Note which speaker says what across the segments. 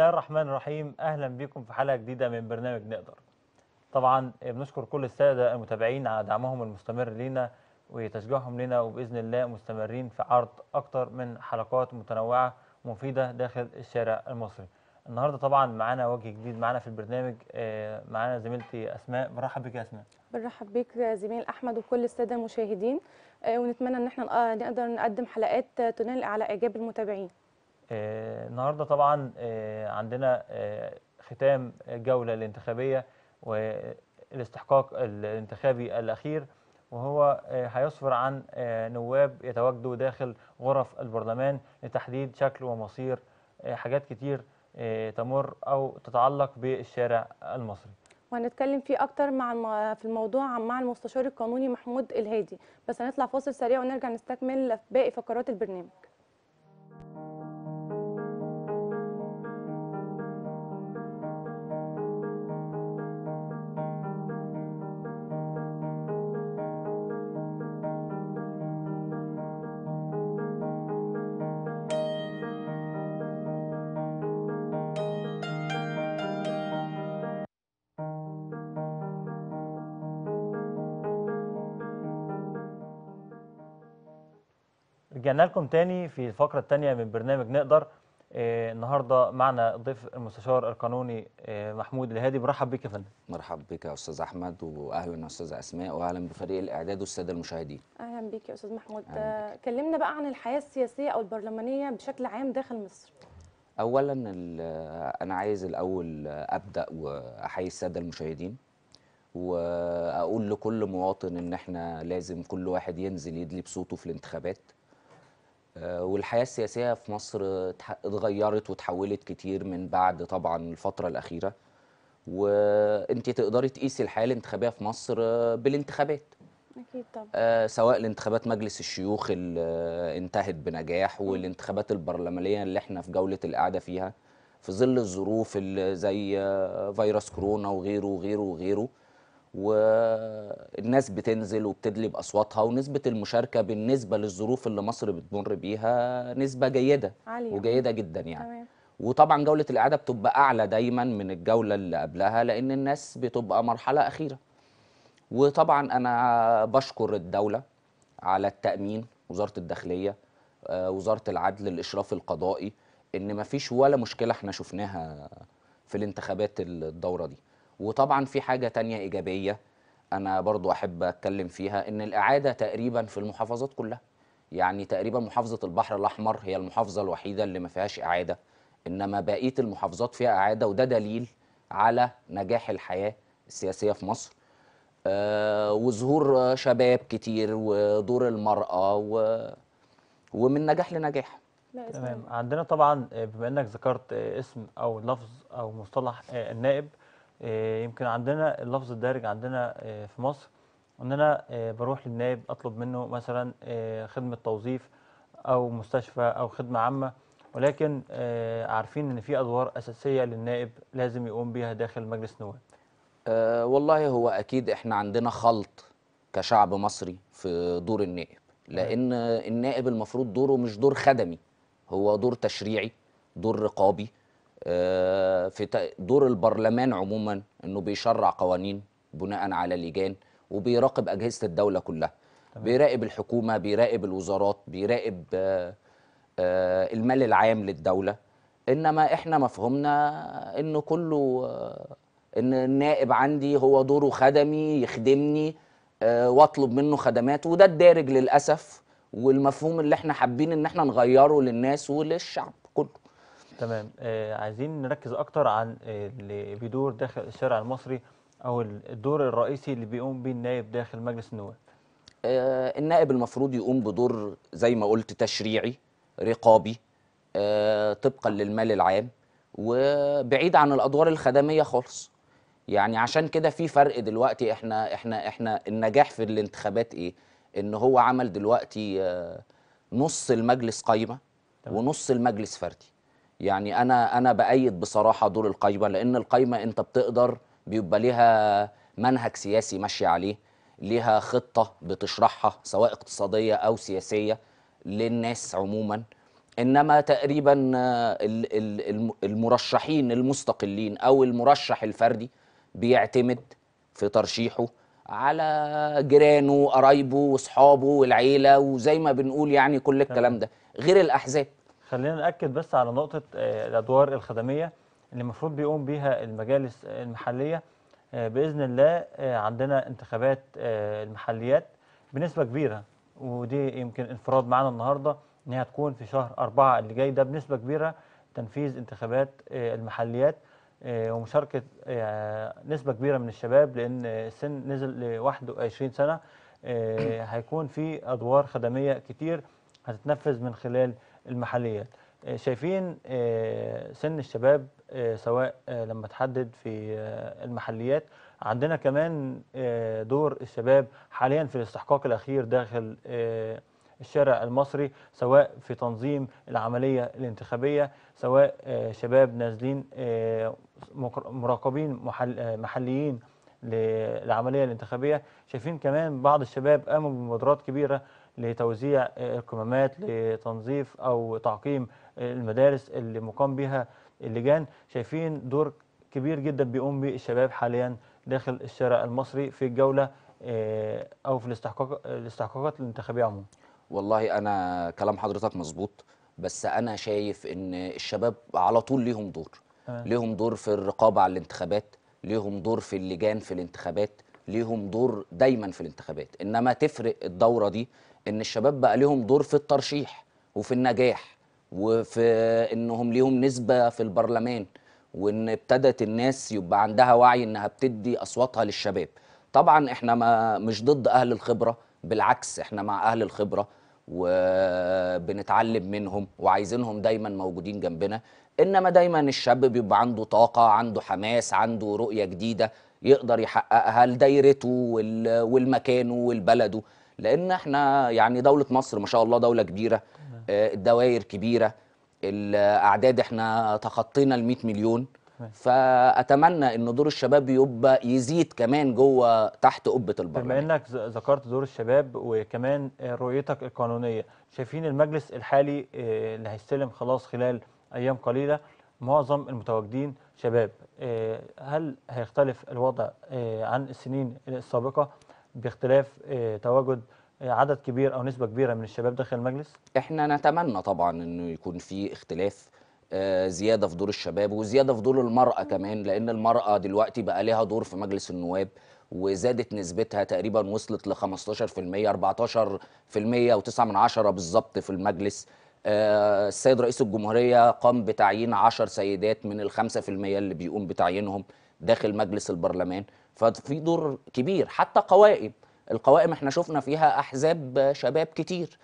Speaker 1: الله الرحمن الرحيم اهلا بكم في حلقه جديده من برنامج نقدر طبعا آه، بنشكر كل الساده المتابعين على دعمهم المستمر لينا وتشجيعهم لنا وباذن الله مستمرين في عرض اكتر من حلقات متنوعه مفيده داخل الشارع المصري النهارده طبعا معانا وجه جديد معانا في البرنامج آه، معانا زميلتي اسماء برحب بك يا اسماء
Speaker 2: برحب بك زميل احمد وكل الساده المشاهدين آه، ونتمنى ان احنا نقدر نقدم حلقات تنال على اعجاب المتابعين
Speaker 1: آه، النهارده طبعا آه، عندنا آه، ختام الجوله الانتخابيه والاستحقاق الانتخابي الاخير وهو هيسفر عن نواب يتواجدوا داخل غرف البرلمان لتحديد شكل ومصير حاجات كتير تمر او تتعلق بالشارع المصري
Speaker 2: وهنتكلم فيه اكتر مع في الموضوع مع المستشار القانوني محمود الهادي بس هنطلع فاصل سريع ونرجع نستكمل باقي فقرات البرنامج
Speaker 1: رجعنا لكم تاني في الفقرة التانية من برنامج نقدر آه، النهارده معنا ضيف المستشار القانوني آه، محمود الهادي برحب بك يا فندم
Speaker 3: مرحب بك يا استاذ احمد واهلا يا استاذه اسماء واهلا بفريق الاعداد والساده المشاهدين
Speaker 2: اهلا بك يا استاذ محمود آه، كلمنا بقى عن الحياه السياسيه او البرلمانيه بشكل عام داخل مصر
Speaker 3: اولا انا عايز الاول ابدا واحيي الساده المشاهدين واقول لكل مواطن ان احنا لازم كل واحد ينزل يدلي بصوته في الانتخابات آه، والحياة السياسية في مصر اتغيرت وتحولت كتير من بعد طبعا الفترة الأخيرة وانت تقدري تقيسي الحياة الانتخابية في مصر آه، بالانتخابات أكيد طبعا آه، سواء الانتخابات مجلس الشيوخ اللي انتهت بنجاح والانتخابات البرلمانية اللي احنا في جولة القعدة فيها في ظل الظروف اللي زي فيروس كورونا وغيره وغيره وغيره والناس بتنزل وبتدلي باصواتها ونسبه المشاركه بالنسبه للظروف اللي مصر بتمر بيها نسبه جيده عالية. وجيده جدا يعني تمام. وطبعا جوله الاعاده بتبقى اعلى دايما من الجوله اللي قبلها لان الناس بتبقى مرحله اخيره وطبعا انا بشكر الدوله على التامين وزاره الداخليه آه، وزاره العدل الاشراف القضائي ان مفيش ولا مشكله احنا شفناها في الانتخابات الدوره دي وطبعا في حاجة تانية إيجابية أنا برضو أحب أتكلم فيها إن الإعادة تقريبا في المحافظات كلها يعني تقريبا محافظة البحر الأحمر هي المحافظة الوحيدة اللي ما فيهاش إعادة إنما بقية المحافظات فيها إعادة وده دليل على نجاح الحياة السياسية في مصر آه وظهور شباب كتير ودور المرأة و... ومن نجاح لنجاح
Speaker 1: تمام عندنا طبعا آه، بما انك ذكرت آه، اسم او لفظ او مصطلح آه، النائب آه، يمكن عندنا اللفظ الدارج عندنا آه، في مصر ان انا آه، بروح للنائب اطلب منه مثلا خدمه توظيف او مستشفى او خدمه عامه ولكن عارفين ان في ادوار اساسيه للنائب لازم يقوم بها داخل مجلس النواب
Speaker 3: أه والله هو اكيد احنا عندنا خلط كشعب مصري في دور النائب لان النائب المفروض دوره مش دور خدمي هو دور تشريعي دور رقابي آه، في دور البرلمان عموما انه بيشرع قوانين بناء على لجان وبيراقب اجهزه الدوله كلها تمام. بيراقب الحكومه بيراقب الوزارات بيراقب آه، آه، المال العام للدوله انما احنا مفهومنا ان كله ان النائب عندي هو دوره خدمي يخدمني واطلب منه خدمات وده الدارج للاسف والمفهوم اللي احنا حابين ان احنا نغيره للناس وللشعب
Speaker 1: تمام آه عايزين نركز اكتر عن آه، اللي بيدور داخل الشارع المصري او الدور الرئيسي اللي بيقوم به النائب داخل مجلس النواب
Speaker 3: آه النائب المفروض يقوم بدور زي ما قلت تشريعي رقابي آه طبقا للمال العام وبعيد عن الادوار الخدميه خالص يعني عشان كده في فرق دلوقتي احنا احنا احنا النجاح في الانتخابات ايه ان هو عمل دلوقتي آه نص المجلس قايمه ونص المجلس فردي يعني انا انا بايد بصراحه دور القايمه لان القايمه انت بتقدر بيبقى ليها منهج سياسي ماشي عليه ليها خطه بتشرحها سواء اقتصاديه او سياسيه للناس عموما انما تقريبا المرشحين المستقلين او المرشح الفردي بيعتمد في ترشيحه على جيرانه وقرايبه واصحابه والعيله وزي ما بنقول يعني كل الكلام ده
Speaker 1: غير الاحزاب خلينا ناكد بس على نقطه آه، الادوار الخدميه اللي المفروض بيقوم بيها المجالس المحليه آه، باذن الله آه، عندنا انتخابات المحليات بنسبه كبيره ودي يمكن انفراد معانا النهارده ان هي هتكون في شهر أربعة اللي جاي ده بنسبه كبيره تنفيذ انتخابات المحليات ومشاركه نسبه كبيره من الشباب لان السن نزل ل 21 سنه هيكون في ادوار خدميه كتير هتتنفذ من خلال المحليات آه، شايفين آه، سن الشباب آه، سواء لما تحدد في المحليات عندنا كمان دور الشباب حاليا في الاستحقاق الأخير داخل الشارع المصري سواء في تنظيم العملية الانتخابية سواء شباب نازلين مراقبين محليين للعملية الانتخابية شايفين كمان بعض الشباب قاموا بمبادرات كبيرة لتوزيع القمامات لتنظيف أو تعقيم المدارس اللي مقام بها اللجان شايفين دور كبير جدا بيقوم به الشباب حاليا داخل الشارع المصري في الجولة آه، أو في الاستحقاق الاستحقاقات الانتخابية عموما
Speaker 3: والله أنا كلام حضرتك مظبوط بس أنا شايف إن الشباب على طول ليهم دور آه. ليهم دور في الرقابة على الانتخابات ليهم دور في اللجان في الانتخابات ليهم دور دايما في الانتخابات انما تفرق الدوره دي ان الشباب بقى لهم دور في الترشيح وفي النجاح وفي انهم ليهم نسبه في البرلمان وان ابتدت الناس يبقى عندها وعي انها بتدي اصواتها للشباب طبعا احنا ما مش ضد اهل الخبره بالعكس احنا مع اهل الخبره وبنتعلم منهم وعايزينهم دايما موجودين جنبنا انما دايما الشاب بيبقى عنده طاقه عنده حماس عنده رؤيه جديده يقدر يحققها لدايرته والمكانه والبلده لان احنا يعني دوله مصر ما شاء الله دوله كبيره آه، الدوائر كبيره الاعداد احنا تخطينا ال 100 مليون فاتمنى ان دور الشباب يبقى يزيد كمان جوه تحت قبه البرلمان بما
Speaker 1: انك ذكرت دور الشباب وكمان رؤيتك القانونيه شايفين المجلس الحالي آه، اللي هيستلم خلاص خلال ايام قليله معظم المتواجدين شباب آه، هل هيختلف الوضع عن السنين السابقه باختلاف آه، تواجد آه، عدد كبير او نسبه كبيره من الشباب داخل المجلس؟
Speaker 3: احنا نتمنى طبعا انه يكون في اختلاف آه، زياده في دور الشباب وزياده في دور المراه كمان لان المراه دلوقتي بقى لها دور في مجلس النواب وزادت نسبتها تقريبا وصلت ل 15% 14% و9 من 10 بالظبط في المجلس السيد رئيس الجمهوريه قام بتعيين 10 سيدات من ال 5% اللي بيقوم بتعيينهم داخل مجلس البرلمان ففي دور كبير حتى قوائم القوائم احنا شفنا فيها احزاب شباب كتير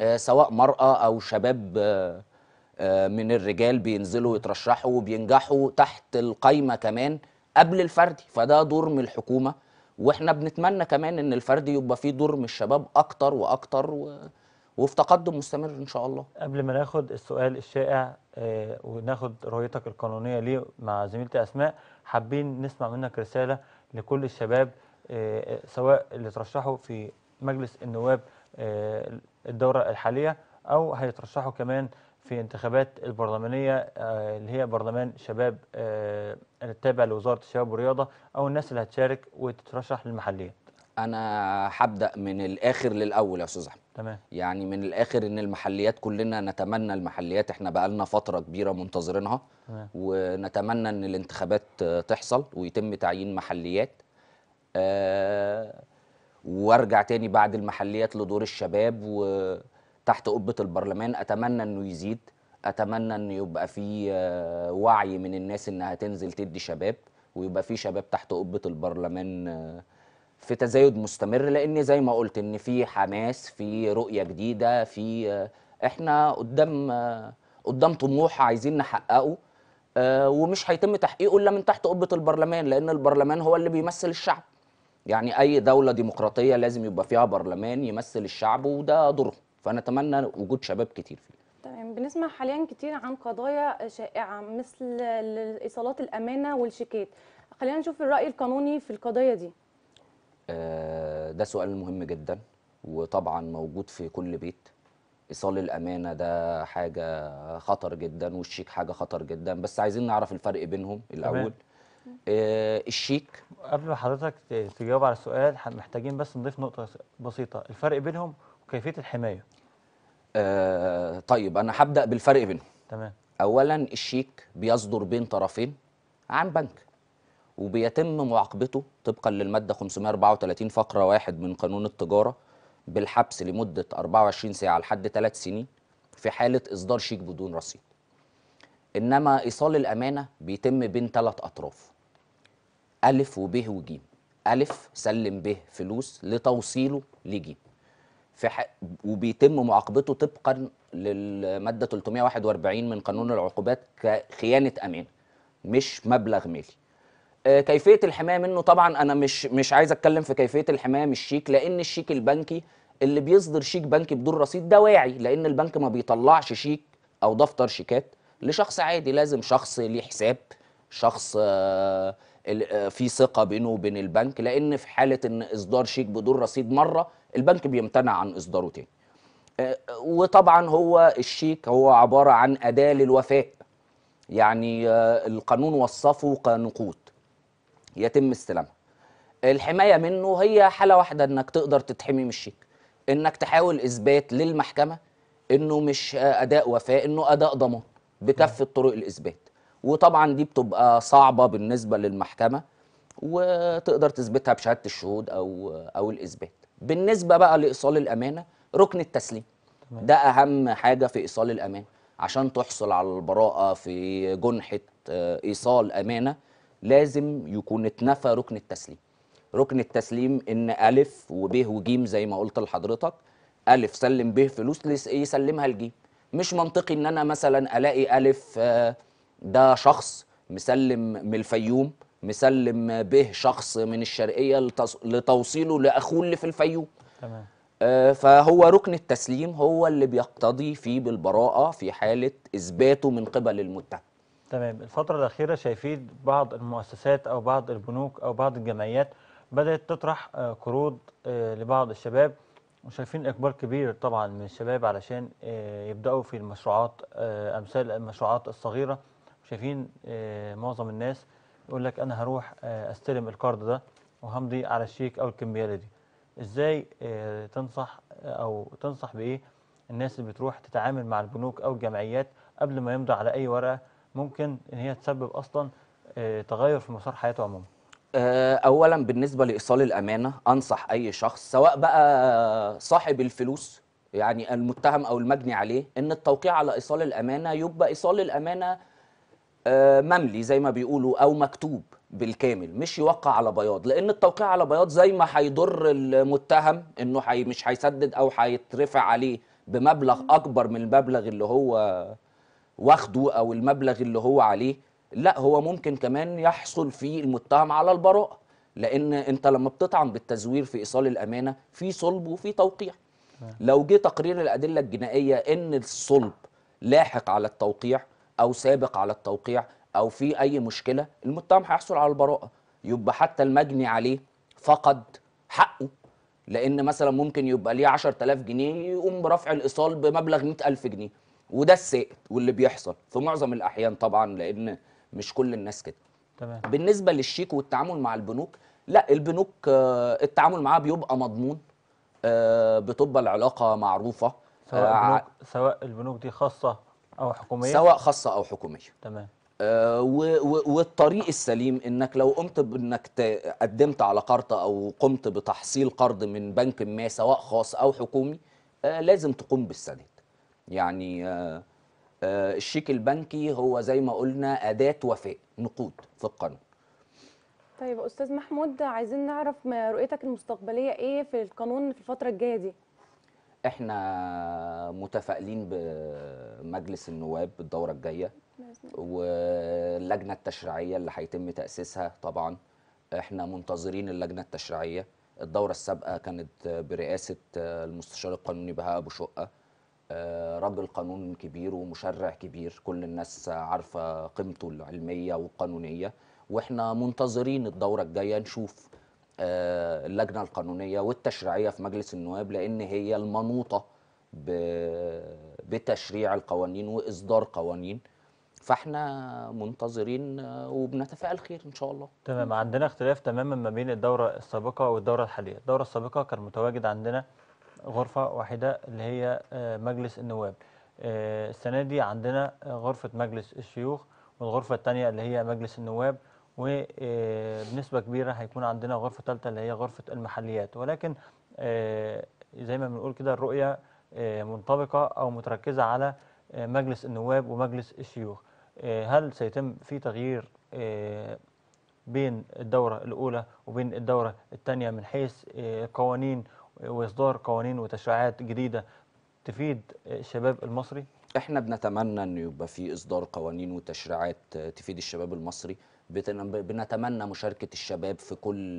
Speaker 3: آه، سواء مرأة أو شباب آه، آه، من الرجال بينزلوا يترشحوا وبينجحوا تحت القايمة كمان قبل الفردي فده دور من الحكومة واحنا بنتمنى كمان ان الفردي يبقى فيه دور من الشباب اكتر واكتر و... وفي تقدم مستمر ان شاء الله
Speaker 1: قبل ما ناخد السؤال الشائع وناخد رؤيتك القانونية ليه مع زميلتي اسماء حابين نسمع منك رسالة لكل الشباب آه، آه، سواء اللي ترشحوا في مجلس النواب آه، الدورة الحالية أو هيترشحوا كمان في انتخابات البرلمانية اللي هي برلمان شباب التابع لوزارة الشباب والرياضة أو الناس اللي هتشارك وتترشح للمحلية
Speaker 3: أنا هبدأ من الآخر للأول يا أستاذ أحمد تمام يعني من الاخر ان المحليات كلنا نتمنى المحليات احنا بقالنا فتره كبيره منتظرينها ونتمنى ان الانتخابات تحصل ويتم تعيين محليات أه وارجع تاني بعد المحليات لدور الشباب وتحت قبه البرلمان اتمنى انه يزيد اتمنى ان يبقى في آه، وعي من الناس انها تنزل تدي شباب ويبقى في شباب تحت قبه البرلمان آه، في تزايد مستمر لان زي ما قلت ان في حماس في رؤيه جديده في آه، احنا قدام آه، قدام طموح عايزين نحققه آه، ومش هيتم تحقيقه الا من تحت قبه البرلمان لان البرلمان هو اللي بيمثل الشعب يعني اي دوله ديمقراطيه لازم يبقى فيها برلمان يمثل الشعب وده دوره فنتمنى وجود شباب كتير فيه
Speaker 2: تمام بنسمع حاليا كتير عن قضايا شائعه مثل ايصالات الامانه والشيكات خلينا نشوف الراي القانوني في القضيه دي
Speaker 3: آه، ده سؤال مهم جدا وطبعا موجود في كل بيت ايصال الامانه ده حاجه خطر جدا والشيك حاجه خطر جدا بس عايزين نعرف الفرق بينهم الاول آه الشيك
Speaker 1: قبل ما حضرتك تجاوب على السؤال محتاجين بس نضيف نقطه بسيطه الفرق بينهم وكيفيه الحمايه
Speaker 3: آه طيب انا هبدا بالفرق بينهم تمام اولا الشيك بيصدر بين طرفين عن بنك وبيتم معاقبته طبقا للماده 534 فقره واحد من قانون التجاره بالحبس لمده 24 ساعه لحد 3 سنين في حاله اصدار شيك بدون رصيد. انما ايصال الامانه بيتم بين ثلاث اطراف. الف وب وج. الف سلم ب فلوس لتوصيله لج. في ح... وبيتم معاقبته طبقا للماده 341 من قانون العقوبات كخيانه امانه مش مبلغ مالي. آه، كيفيه الحمايه منه طبعا انا مش مش عايز اتكلم في كيفيه الحمايه من الشيك لان الشيك البنكي اللي بيصدر شيك بنكي بدون رصيد ده واعي لان البنك ما بيطلعش شيك او دفتر شيكات لشخص عادي لازم شخص ليه حساب شخص آه، آه، في ثقه بينه وبين البنك لان في حاله ان اصدار شيك بدون رصيد مره البنك بيمتنع عن اصداره تاني وطبعا هو الشيك هو عباره عن اداه للوفاء يعني القانون وصفه كنقود يتم استلامها الحمايه منه هي حاله واحده انك تقدر تتحمي من الشيك انك تحاول اثبات للمحكمه انه مش اداء وفاء انه اداء ضمان بكافه نعم. طرق الاثبات وطبعا دي بتبقى صعبه بالنسبه للمحكمه وتقدر تثبتها بشهاده الشهود او او الاثبات بالنسبه بقى لايصال الامانه ركن التسليم ده اهم حاجه في ايصال الامانه عشان تحصل على البراءه في جنحه آه، ايصال امانه لازم يكون اتنفى ركن التسليم ركن التسليم ان الف وب وجيم زي ما قلت لحضرتك الف سلم ب فلوس يسلمها لجيم مش منطقي ان انا مثلا الاقي الف آه، ده شخص مسلم من الفيوم مسلم به شخص من الشرقيه لتوصيله لاخوه اللي في الفيوم تمام آه، فهو ركن التسليم هو اللي بيقتضي فيه بالبراءه في حاله اثباته من قبل المتهم
Speaker 1: تمام الفترة الأخيرة شايفين بعض المؤسسات أو بعض البنوك أو بعض الجمعيات بدأت تطرح آه، قروض آه، لبعض الشباب وشايفين إقبال كبير طبعا من الشباب علشان آه، يبدأوا في المشروعات أمثال المشروعات الصغيرة شايفين معظم الناس يقول لك أنا هروح أستلم القرض ده وهمضي على الشيك أو الكمبيالة دي إزاي تنصح أو تنصح بإيه الناس اللي بتروح تتعامل مع البنوك أو الجمعيات قبل ما يمضي على أي ورقة ممكن ان هي تسبب اصلا آه، تغير في مسار حياته عموما
Speaker 3: آه، اولا بالنسبه لايصال الامانه انصح اي شخص سواء بقى صاحب الفلوس يعني المتهم او المجني عليه ان التوقيع على ايصال الامانه يبقى ايصال الامانه آه، مملي زي ما بيقولوا او مكتوب بالكامل مش يوقع على بياض لان التوقيع على بياض زي ما هيضر المتهم انه مش هيسدد او هيترفع عليه بمبلغ اكبر من المبلغ اللي هو واخده او المبلغ اللي هو عليه لا هو ممكن كمان يحصل في المتهم على البراءه لان انت لما بتطعن بالتزوير في ايصال الامانه في صلب وفي توقيع لو جه تقرير الادله الجنائيه ان الصلب لاحق على التوقيع او سابق على التوقيع او في اي مشكله المتهم هيحصل على البراءه يبقى حتى المجني عليه فقد حقه لان مثلا ممكن يبقى ليه 10000 جنيه يقوم برفع الايصال بمبلغ 100000 جنيه وده السائد واللي بيحصل في معظم الاحيان طبعا لان مش كل الناس كده تمام بالنسبه للشيك والتعامل مع البنوك لا البنوك آه، التعامل معاها بيبقى مضمون آه، بتبقى العلاقه معروفه سواء البنوك
Speaker 1: آه، سواء البنوك دي خاصه او حكوميه سواء
Speaker 3: خاصه او حكوميه تمام والطريق السليم انك لو قمت بانك قدمت على قرض او قمت بتحصيل قرض من بنك ما سواء خاص او حكومي لازم تقوم بالسداد يعني آه، آه، الشيك البنكي هو زي ما قلنا أداة وفاء نقود في القانون
Speaker 2: طيب أستاذ محمود عايزين نعرف رؤيتك المستقبلية إيه في القانون في الفترة الجاية دي
Speaker 3: احنا متفائلين بمجلس النواب الدورة الجاية واللجنة التشريعية اللي هيتم تأسيسها طبعا احنا منتظرين اللجنة التشريعية الدورة السابقة كانت برئاسة المستشار القانوني بهاء أبو شقة آه، راجل قانون كبير ومشرع كبير كل الناس عارفه قيمته العلميه والقانونيه واحنا منتظرين الدوره الجايه نشوف آه، اللجنه القانونيه والتشريعيه في مجلس النواب لان هي المنوطه بتشريع القوانين واصدار قوانين
Speaker 1: فاحنا منتظرين آه،
Speaker 3: وبنتفائل خير ان شاء الله
Speaker 1: تمام عندنا اختلاف تماما ما بين الدوره السابقه والدوره الحاليه الدوره السابقه كان متواجد عندنا غرفه واحده اللي هي آه، مجلس النواب آه، السنه دي عندنا آه، غرفه مجلس الشيوخ والغرفه الثانيه اللي هي مجلس النواب وبنسبه كبيره هيكون عندنا غرفه ثالثه اللي هي غرفه المحليات ولكن زي ما بنقول كده الرؤيه منطبقه او متركزه على مجلس النواب ومجلس الشيوخ هل سيتم في تغيير بين الدورة الأولى وبين الدورة الثانية من حيث قوانين واصدار قوانين وتشريعات جديده تفيد الشباب المصري
Speaker 3: احنا بنتمنى ان يبقى في اصدار قوانين وتشريعات تفيد الشباب المصري بنتمنى مشاركه الشباب في كل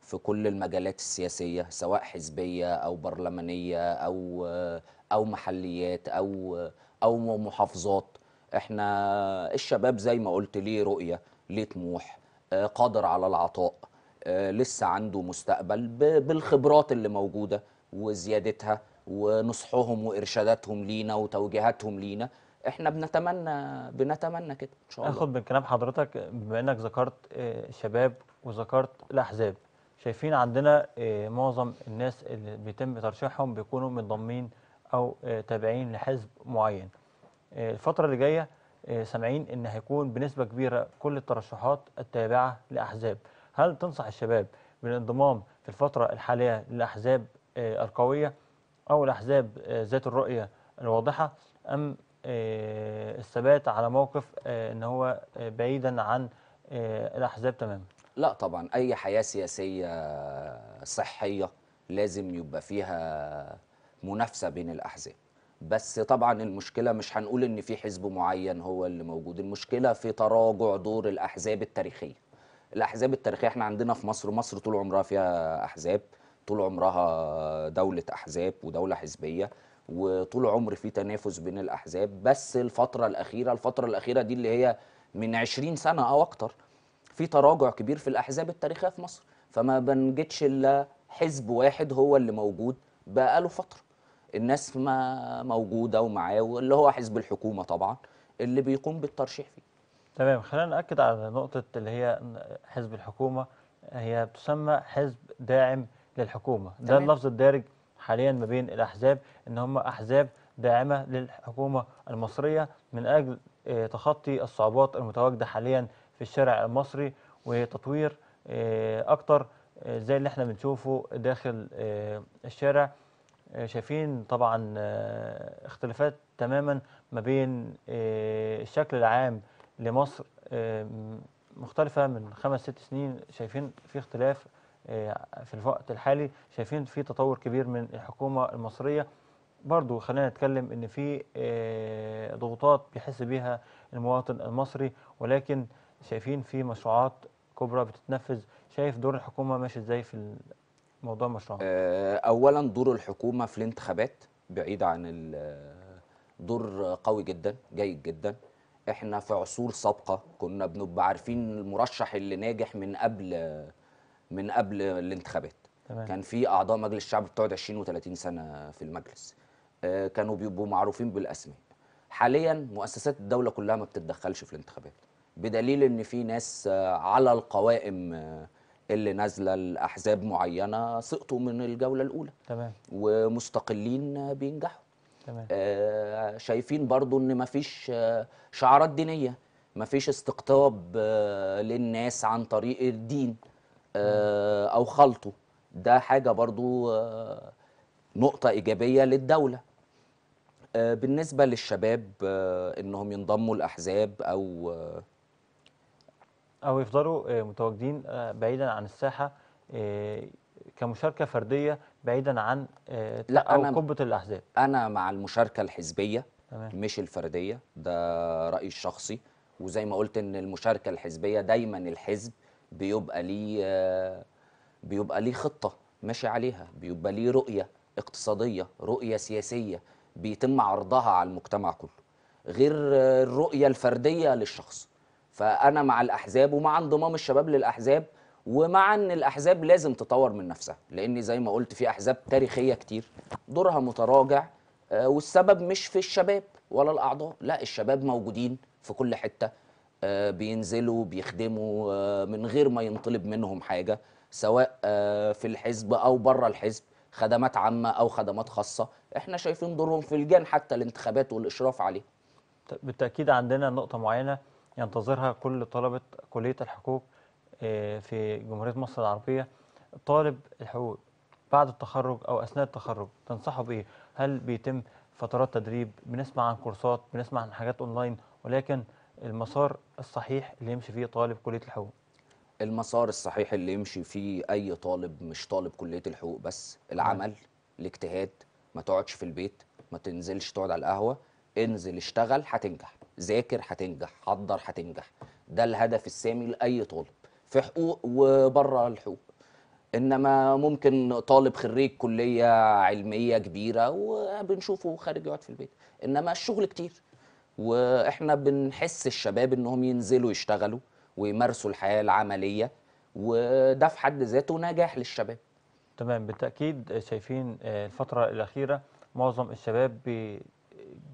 Speaker 3: في كل المجالات السياسيه سواء حزبيه او برلمانيه او او محليات او او محافظات احنا الشباب زي ما قلت ليه رؤيه ليه طموح آه، قادر على العطاء آه، لسه عنده مستقبل بالخبرات اللي موجوده وزيادتها ونصحهم وارشاداتهم لينا وتوجيهاتهم لينا
Speaker 1: احنا بنتمنى
Speaker 3: بنتمنى كده ان شاء الله اخد من
Speaker 1: كلام حضرتك بما انك ذكرت آه، شباب وذكرت الاحزاب شايفين عندنا آه، معظم الناس اللي بيتم ترشيحهم بيكونوا منضمين او تابعين لحزب معين الفتره اللي جايه سامعين ان هيكون بنسبه كبيره كل الترشحات التابعه لاحزاب هل تنصح الشباب بالانضمام في الفترة الحالية للأحزاب آه، القوية أو الأحزاب آه، ذات الرؤية الواضحة أم آه، الثبات على موقف أن هو بعيدا عن الأحزاب تماما
Speaker 3: لا طبعا أي حياة سياسية صحية لازم يبقى فيها منافسة بين الأحزاب بس طبعا المشكله مش هنقول ان في حزب معين هو اللي موجود المشكله في تراجع دور الاحزاب التاريخيه الاحزاب التاريخيه احنا عندنا في مصر مصر طول عمرها فيها احزاب طول عمرها دوله احزاب ودوله حزبيه وطول عمر في تنافس بين الاحزاب بس الفتره الاخيره الفتره الاخيره دي اللي هي من 20 سنه او اكتر في تراجع كبير في الاحزاب التاريخيه في مصر فما بنجدش الا حزب واحد هو اللي موجود بقاله فتره الناس ما موجوده ومعاه واللي هو حزب الحكومه طبعا اللي بيقوم بالترشيح فيه
Speaker 1: تمام خلينا نأكد على نقطة اللي هي حزب الحكومة هي بتسمى حزب داعم للحكومة ده تمام. اللفظ الدارج حاليا ما بين الأحزاب إن هم أحزاب داعمة للحكومة المصرية من أجل آه، تخطي الصعوبات المتواجدة حاليا في الشارع المصري وتطوير آه، أكتر آه، زي اللي احنا بنشوفه داخل الشارع شايفين طبعا اختلافات تماما ما بين الشكل العام لمصر مختلفة من خمس ست سنين شايفين في اختلاف آه، في الوقت الحالي شايفين في تطور كبير من الحكومة المصرية برضو خلينا نتكلم ان في آه، ضغوطات بيحس بيها المواطن المصري ولكن شايفين في مشروعات كبرى بتتنفذ شايف دور الحكومة ماشي ازاي في موضوع المشروعات
Speaker 3: آه، اولا دور الحكومة في الانتخابات بعيد عن دور قوي جدا جيد جدا احنا في عصور سابقه كنا بنبقى عارفين المرشح اللي ناجح من قبل من قبل الانتخابات تمام. كان في اعضاء مجلس الشعب بتقعد 20 و30 سنه في المجلس آه، كانوا بيبقوا معروفين بالاسماء حاليا مؤسسات الدوله كلها ما بتتدخلش في الانتخابات بدليل ان في ناس آه، على القوائم آه، اللي نازله لاحزاب معينه سقطوا من الجوله الاولى تمام ومستقلين بينجحوا تمام. آه شايفين برضو ان مفيش آه، شعارات دينيه مفيش استقطاب آه، للناس عن طريق الدين آه او خلطه ده حاجه برضو آه، نقطه ايجابيه للدوله بالنسبه للشباب انهم ينضموا الاحزاب او
Speaker 1: او يفضلوا متواجدين بعيدا عن الساحه كمشاركه فرديه بعيدا عن آه، لا أو أنا قبه الاحزاب
Speaker 3: انا مع المشاركه الحزبيه تمام. مش الفرديه ده رايي الشخصي وزي ما قلت ان المشاركه الحزبيه دايما الحزب بيبقى ليه آه، بيبقى ليه خطه ماشي عليها بيبقى ليه رؤيه اقتصاديه رؤيه سياسيه بيتم عرضها على المجتمع كله غير آه، الرؤيه الفرديه للشخص فانا مع الاحزاب ومع انضمام الشباب للاحزاب ومع ان الاحزاب لازم تطور من نفسها لان زي ما قلت في احزاب تاريخيه كتير دورها متراجع آه، والسبب مش في الشباب ولا الاعضاء لا الشباب موجودين في كل حته آه، بينزلوا بيخدموا آه، من غير ما ينطلب منهم حاجه سواء في الحزب او بره الحزب خدمات عامه او خدمات خاصه احنا شايفين دورهم في لجان حتى الانتخابات والاشراف عليه
Speaker 1: طيب، بالتاكيد عندنا نقطه معينه ينتظرها كل طلبه كليه الحقوق آه، في جمهورية مصر العربية طالب الحقوق بعد التخرج أو أثناء التخرج تنصحه بإيه؟ هل بيتم فترات تدريب بنسمع عن كورسات بنسمع عن حاجات أونلاين ولكن المسار الصحيح اللي يمشي فيه طالب كلية الحقوق
Speaker 3: المسار الصحيح اللي يمشي فيه أي طالب مش طالب كلية الحقوق بس العمل الاجتهاد ما تقعدش في البيت ما تنزلش تقعد على القهوة انزل اشتغل هتنجح ذاكر هتنجح حضر هتنجح ده الهدف السامي لأي طالب في حقوق وبره الحقوق انما ممكن طالب خريج كليه علميه كبيره وبنشوفه خارج يقعد في البيت انما الشغل كتير واحنا بنحس الشباب انهم ينزلوا يشتغلوا ويمارسوا الحياه العمليه وده في حد ذاته نجاح للشباب
Speaker 1: تمام بالتاكيد شايفين آه، الفتره الاخيره معظم الشباب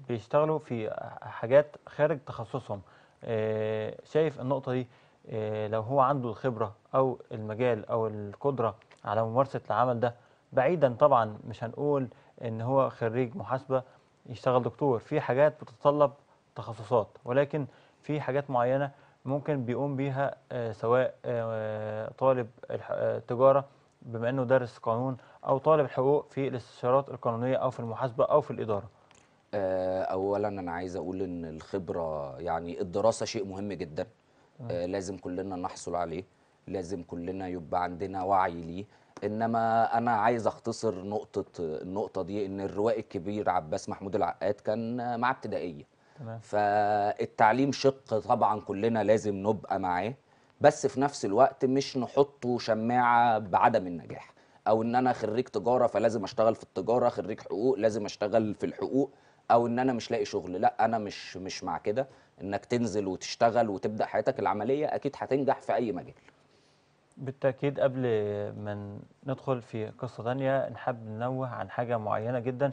Speaker 1: بيشتغلوا في حاجات خارج تخصصهم آه، شايف النقطه دي آه، لو هو عنده الخبرة أو المجال أو القدرة على ممارسة العمل ده بعيدا طبعا مش هنقول إن هو خريج محاسبة يشتغل دكتور في حاجات بتتطلب تخصصات ولكن في حاجات معينة ممكن بيقوم بيها آه، سواء آه، طالب التجارة بما أنه دارس قانون أو طالب الحقوق في الاستشارات القانونية أو في المحاسبة أو في الإدارة
Speaker 3: اولا انا عايز اقول ان الخبره يعني الدراسه شيء مهم جدا آه. آه، لازم كلنا نحصل عليه لازم كلنا يبقى عندنا وعي ليه انما انا عايز اختصر نقطه النقطه دي ان الروائي الكبير عباس محمود العقاد كان مع ابتدائيه تمام. فالتعليم شق طبعا كلنا لازم نبقى معاه بس في نفس الوقت مش نحطه شماعه بعدم النجاح او ان انا خريج تجاره فلازم اشتغل في التجاره خريج حقوق لازم اشتغل في الحقوق او ان انا مش لاقي شغل لا انا مش مش مع كده انك تنزل وتشتغل وتبدا حياتك العمليه اكيد هتنجح في اي مجال
Speaker 1: بالتأكيد قبل ما ندخل في قصة تانية نحب ننوه عن حاجة معينة جدا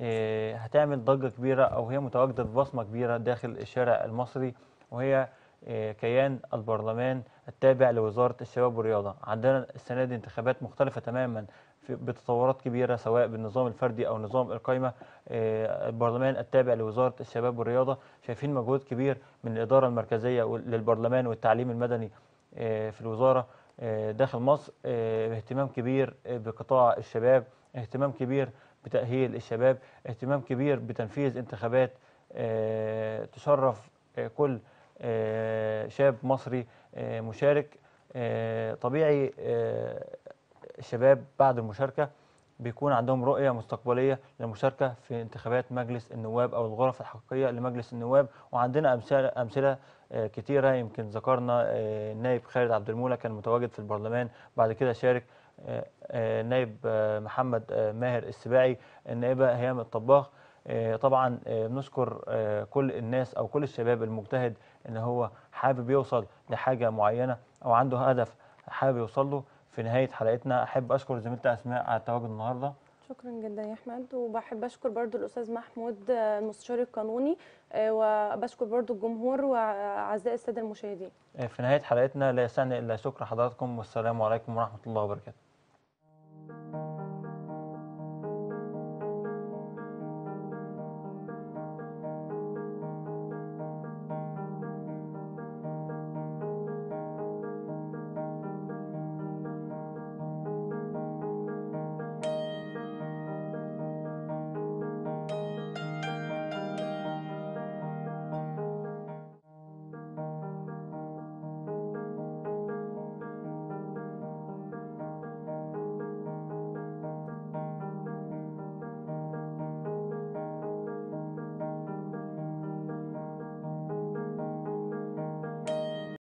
Speaker 1: آه، هتعمل ضجة كبيرة أو هي متواجدة ببصمة كبيرة داخل الشارع المصري وهي آه، كيان البرلمان التابع لوزارة الشباب والرياضة عندنا السنة دي انتخابات مختلفة تماما بتطورات كبيرة سواء بالنظام الفردي أو نظام القائمة آه، البرلمان التابع لوزارة الشباب والرياضة شايفين مجهود كبير من الإدارة المركزية للبرلمان والتعليم المدني آه، في الوزارة آه، داخل مصر اهتمام كبير بقطاع الشباب اهتمام كبير بتأهيل الشباب اهتمام كبير بتنفيذ انتخابات تشرف كل شاب مصري مشارك طبيعي الشباب بعد المشاركه بيكون عندهم رؤيه مستقبليه للمشاركه في انتخابات مجلس النواب او الغرف الحقيقيه لمجلس النواب وعندنا امثله امثله آه، كثيره يمكن ذكرنا النائب آه، خالد عبد المولى كان متواجد في البرلمان بعد كده شارك آه، نائب محمد ماهر السباعي النائبه هيام الطباخ طبعا بنشكر كل الناس او كل الشباب المجتهد ان هو حابب يوصل لحاجه معينه او عنده هدف حابب يوصل له في نهايه حلقتنا احب اشكر زميلتي اسماء على التواجد النهارده
Speaker 2: شكرا جدا يا احمد وبحب اشكر برضو الاستاذ محمود آه، المستشار القانوني آه، وبشكر برضو الجمهور واعزائي الساده المشاهدين
Speaker 1: آه، في نهايه حلقتنا لا يسعني الا شكر حضراتكم والسلام عليكم ورحمه الله وبركاته